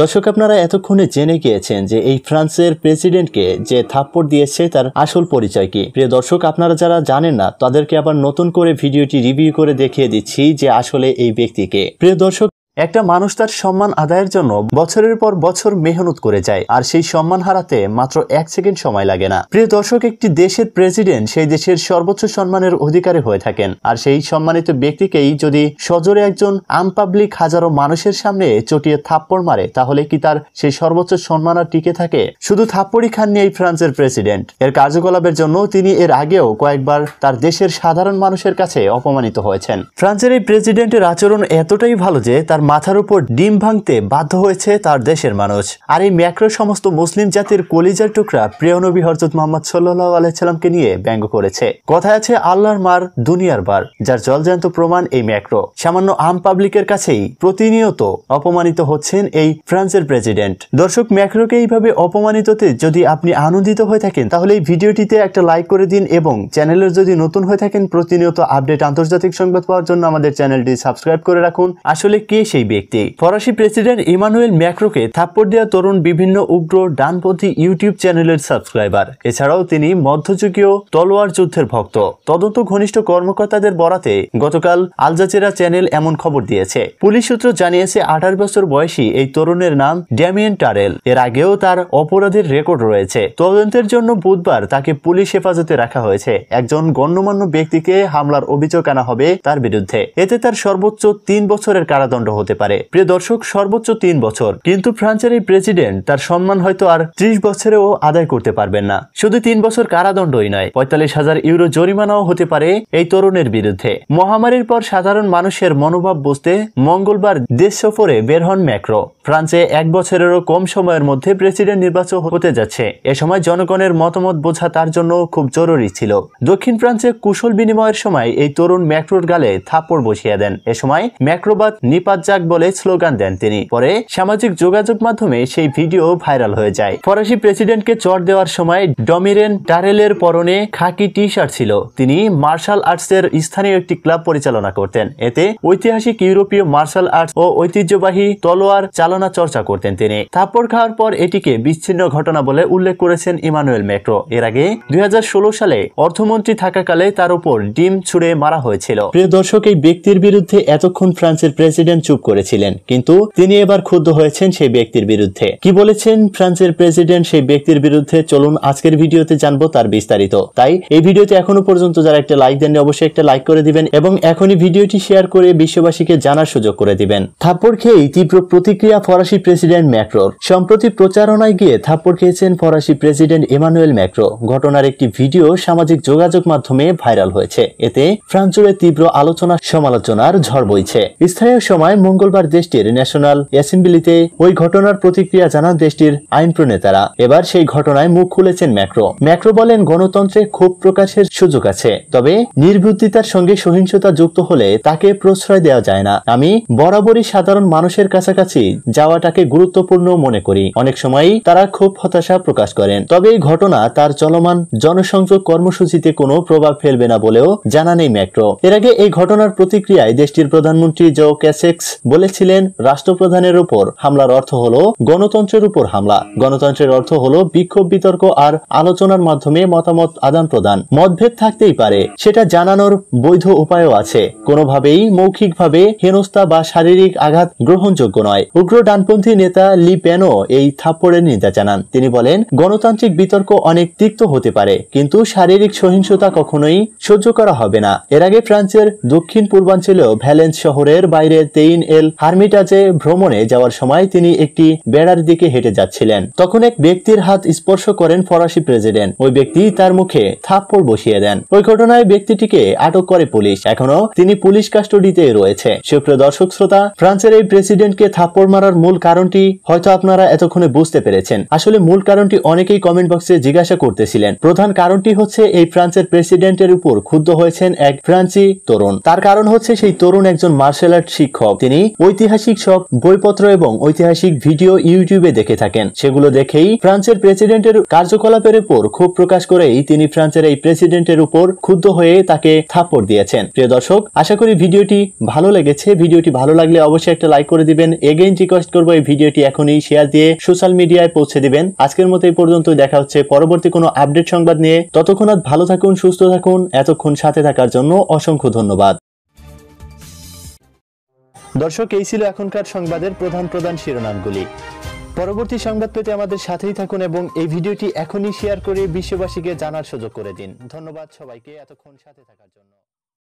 দর্শক আপনারা এতক্ষণে জেনে গিয়েছেন যে এই ফ্রান্সের প্রেসিডেন্টকে যে থাপ্পড় দিয়েছে তার আসল পরিচয় কি প্রিয় দর্শক আপনারা যারা জানেন না তাদেরকে আবার নতুন করে ভিডিওটি রিভিউ করে দেখিয়ে দিচ্ছি যে আসলে এই ব্যক্তিকে প্রিয় দর্শক একটা মানুষ তার সম্মান আদায়ের জন্য বছরের পর বছর মেহনত করে যায় আর সেই সম্মান হারাতে মাত্র এক সেকেন্ড সময় লাগে না প্রিয় দর্শক একটি দেশের প্রেসিডেন্ট সেই দেশের সর্বোচ্চ সম্মানের অধিকারী হয়ে থাকেন আর সেই সম্মানিত ব্যক্তিকেই যদি সজোরে একজন আনপাবলিক হাজারো মানুষের সামনে চটিয়ে থাপ্পড় মারে তাহলে কি তার সেই সর্বোচ্চ সম্মান আর টিকে থাকে শুধু থাপ্পড়ি খাননি এই ফ্রান্সের প্রেসিডেন্ট এর কার্যকলাপের জন্য তিনি এর আগেও কয়েকবার তার দেশের সাধারণ মানুষের কাছে অপমানিত হয়েছেন ফ্রান্সের এই প্রেসিডেন্টের আচরণ এতটাই ভালো যে তার মাথার উপর ডিম ভাঙতে বাধ্য হয়েছে তার দেশের মানুষ আর এই ম্যাক্রো সমস্ত মুসলিম জাতির কলিজার টুকরা প্রিয়নবী হরজত মোহাম্মদ সাল্লাহ আলাইসাল্লামকে নিয়ে ব্যঙ্গ করেছে কথায় আছে আল্লাহর মার দুনিয়ার বার যার জলজান্ত প্রমাণ এই ম্যাক্রো সামান্য আম পাবলিকের কাছেই প্রতিনিয়ত অপমানিত হচ্ছেন এই ফ্রান্সের প্রেসিডেন্ট দর্শক ম্যাক্রোকে এইভাবে অপমানিততে যদি আপনি আনন্দিত হয়ে থাকেন তাহলে এই ভিডিওটিতে একটা লাইক করে দিন এবং চ্যানেলের যদি নতুন হয়ে থাকেন প্রতিনিয়ত আপডেট আন্তর্জাতিক সংবাদ পাওয়ার জন্য আমাদের চ্যানেলটি সাবস্ক্রাইব করে রাখুন আসলে কে সেই ব্যক্তি ফরাসি প্রেসিডেন্ট ইমানুয়েল ম্যাক্রোকে থাপ্পড় দেওয়া তরুণ বিভিন্ন উগ্র ডানপন্থী ইউটিউব চ্যানেলের সাবস্ক্রাইবার এছাড়াও তিনি মধ্যযুগীয় তলোয়ার যুদ্ধের ভক্ত তদন্ত ঘনিষ্ঠ কর্মকর্তাদের বরাতে গতকাল আলজাচেরা চ্যানেল এমন খবর দিয়েছে পুলিশ সূত্র জানিয়েছে আঠাশ বছর বয়সী এই তরুণের নাম ড্যামিয়ান টারেল এর আগেও তার অপরাধের রেকর্ড রয়েছে তদন্তের জন্য বুধবার তাকে পুলিশ হেফাজতে রাখা হয়েছে একজন গণ্যমান্য ব্যক্তিকে হামলার অভিযোগ আনা হবে তার বিরুদ্ধে এতে তার সর্বোচ্চ তিন বছরের কারাদণ্ড হতে পারে প্রিয় দর্শক সর্বোচ্চ তিন বছর কিন্তু ফ্রান্সের এই প্রেসিডেন্ট তার সম্মান হয়তো আর ত্রিশ বছরেও আদায় করতে পারবেন না শুধু তিন বছর কারাদণ্ডই নয় পঁয়তাল্লিশ হাজার ইউরো জরিমানাও হতে পারে এই তরুণের বিরুদ্ধে মহামারীর পর সাধারণ মানুষের মনোভাব বুঝতে মঙ্গলবার দেশ সফরে বের হন ম্যাক্রো ফ্রান্সে এক বছরেরও কম সময়ের মধ্যে প্রেসিডেন্ট নির্বাচন হতে যাচ্ছে এ সময় জনগণের মতামত বোঝা তার জন্য খুব জরুরি ছিল দক্ষিণ ফ্রান্সে কুশল বিনিময়ের সময় এই তরুণ ম্যাক্রোর গালে থাপড় বসিয়ে দেন এ সময় ম্যাক্রোবাদ নিপাত যাক বলে স্লোগান দেন তিনি পরে সামাজিক যোগাযোগ মাধ্যমে সেই ভিডিও ভাইরাল হয়ে যায় ফরাসি প্রেসিডেন্টকে চর দেওয়ার সময় ডমিরেন ডারেলের পরনে খাকি টি শার্ট ছিল তিনি মার্শাল আর্টসের স্থানীয় একটি ক্লাব পরিচালনা করতেন এতে ঐতিহাসিক ইউরোপীয় মার্শাল আর্টস ও ঐতিহ্যবাহী তলোয়ার চালনা চর্চা করতেন তিনি থাপ্পর খাওয়ার পর এটিকে বিচ্ছিন্ন ঘটনা বলে উল্লেখ করেছেন ইমানুয়েল ম্যাক্রো এর আগে দুই সালে অর্থমন্ত্রী থাকাকালে তার উপর ডিম ছুড়ে মারা হয়েছিল প্রিয় দর্শক এই ব্যক্তির বিরুদ্ধে এতক্ষণ ফ্রান্সের প্রেসিডেন্ট চুপ চুপ করেছিলেন কিন্তু তিনি এবার ক্ষুব্ধ হয়েছেন সেই ব্যক্তির বিরুদ্ধে কি বলেছেন ফ্রান্সের প্রেসিডেন্ট সেই ব্যক্তির বিরুদ্ধে চলুন আজকের ভিডিওতে জানবো তার বিস্তারিত তাই এই ভিডিওতে এখনো পর্যন্ত যারা একটা লাইক দেননি অবশ্যই একটা লাইক করে দিবেন এবং এখনই ভিডিওটি শেয়ার করে বিশ্ববাসীকে জানার সুযোগ করে দিবেন থাপ্পর খেয়েই তীব্র প্রতিক্রিয়া ফরাসি প্রেসিডেন্ট ম্যাক্রোর সম্প্রতি প্রচারণায় গিয়ে থাপ্পর খেয়েছেন ফরাসি প্রেসিডেন্ট এমানুয়েল ম্যাক্রো ঘটনার একটি ভিডিও সামাজিক যোগাযোগ মাধ্যমে ভাইরাল হয়েছে এতে ফ্রান্স জুড়ে তীব্র আলোচনা সমালোচনার ঝড় বইছে স্থানীয় সময় মঙ্গলবার দেশটির ন্যাশনাল অ্যাসেম্বলিতে ওই ঘটনার প্রতিক্রিয়া জানান দেশটির আইন প্রণেতারা এবার সেই ঘটনায় মুখ খুলেছেন ম্যাক্রো ম্যাক্রো বলেন গণতন্ত্রে ক্ষোভ প্রকাশের সুযোগ আছে তবে নির্বুদ্ধিতার সঙ্গে সহিংসতা যুক্ত হলে তাকে প্রশ্রয় দেওয়া যায় না আমি বরাবরই সাধারণ মানুষের কাছাকাছি যাওয়াটাকে গুরুত্বপূর্ণ মনে করি অনেক সময়ই তারা খুব হতাশা প্রকাশ করেন তবে এই ঘটনা তার চলমান জনসংযোগ কর্মসূচিতে কোনো প্রভাব ফেলবে না বলেও জানান এই ম্যাক্রো এর আগে এই ঘটনার প্রতিক্রিয়ায় দেশটির প্রধানমন্ত্রী জো ক্যাসেক্স বলেছিলেন রাষ্ট্রপ্রধানের উপর হামলার অর্থ হল গণতন্ত্রের উপর হামলা গণতন্ত্রের অর্থ হল বিক্ষোভ বিতর্ক আর আলোচনার মাধ্যমে মতামত আদান প্রদান মতভেদ থাকতেই পারে সেটা জানানোর বৈধ উপায়ও আছে কোনোভাবেই মৌখিকভাবে হেনস্থা বা শারীরিক আঘাত গ্রহণযোগ্য নয় উগ্র ডানপন্থী নেতা লি প্যানো এই থাপ্পড়ের নিন্দা জানান তিনি বলেন গণতান্ত্রিক বিতর্ক অনেক তিক্ত হতে পারে কিন্তু শারীরিক সহিংসতা কখনোই সহ্য করা হবে না এর আগে ফ্রান্সের দক্ষিণ পূর্বাঞ্চলেও ভ্যালেন্স শহরের বাইরে তেইন এল হার্মিটাজে ভ্রমণে যাওয়ার সময় তিনি একটি বেড়ার দিকে হেঁটে যাচ্ছিলেন তখন এক ব্যক্তির হাত স্পর্শ করেন ফরাসি প্রেসিডেন্ট ওই ব্যক্তি তার মুখে থাপ্পড় বসিয়ে দেন ওই ঘটনায় ব্যক্তিটিকে আটক করে পুলিশ এখনো তিনি পুলিশ কাস্টডিতে রয়েছে সুপ্রিয় দর্শক শ্রোতা ফ্রান্সের এই প্রেসিডেন্টকে থাপ্পড় মারার মূল কারণটি হয়তো আপনারা এতক্ষণে বুঝতে পেরেছেন আসলে মূল কারণটি অনেকেই কমেন্ট বক্সে জিজ্ঞাসা করতেছিলেন প্রধান কারণটি হচ্ছে এই ফ্রান্সের প্রেসিডেন্টের উপর ক্ষুব্ধ হয়েছেন এক ফ্রান্সি তরুণ তার কারণ হচ্ছে সেই তরুণ একজন মার্শাল আর্ট শিক্ষক তিনি আপনি ঐতিহাসিক সব বইপত্র এবং ঐতিহাসিক ভিডিও ইউটিউবে দেখে থাকেন সেগুলো দেখেই ফ্রান্সের প্রেসিডেন্টের কার্যকলাপের উপর ক্ষোভ প্রকাশ করেই তিনি ফ্রান্সের এই প্রেসিডেন্টের উপর ক্ষুব্ধ হয়ে তাকে থাপ্পড় দিয়েছেন প্রিয় দর্শক আশা করি ভিডিওটি ভালো লেগেছে ভিডিওটি ভালো লাগলে অবশ্যই একটা লাইক করে দিবেন এগেইন রিকোয়েস্ট করবো এই ভিডিওটি এখনই শেয়ার দিয়ে সোশ্যাল মিডিয়ায় পৌঁছে দিবেন আজকের মতো এই পর্যন্ত দেখা হচ্ছে পরবর্তী কোনো আপডেট সংবাদ নিয়ে ততক্ষণ ভালো থাকুন সুস্থ থাকুন এতক্ষণ সাথে থাকার জন্য অসংখ্য ধন্যবাদ দর্শক এই ছিল এখনকার সংবাদের প্রধান প্রধান শিরোনামগুলি পরবর্তী সংবাদ পেতে আমাদের সাথেই থাকুন এবং এই ভিডিওটি এখনই শেয়ার করে বিশ্ববাসীকে জানার সুযোগ করে দিন ধন্যবাদ সবাইকে এতক্ষণ সাথে থাকার জন্য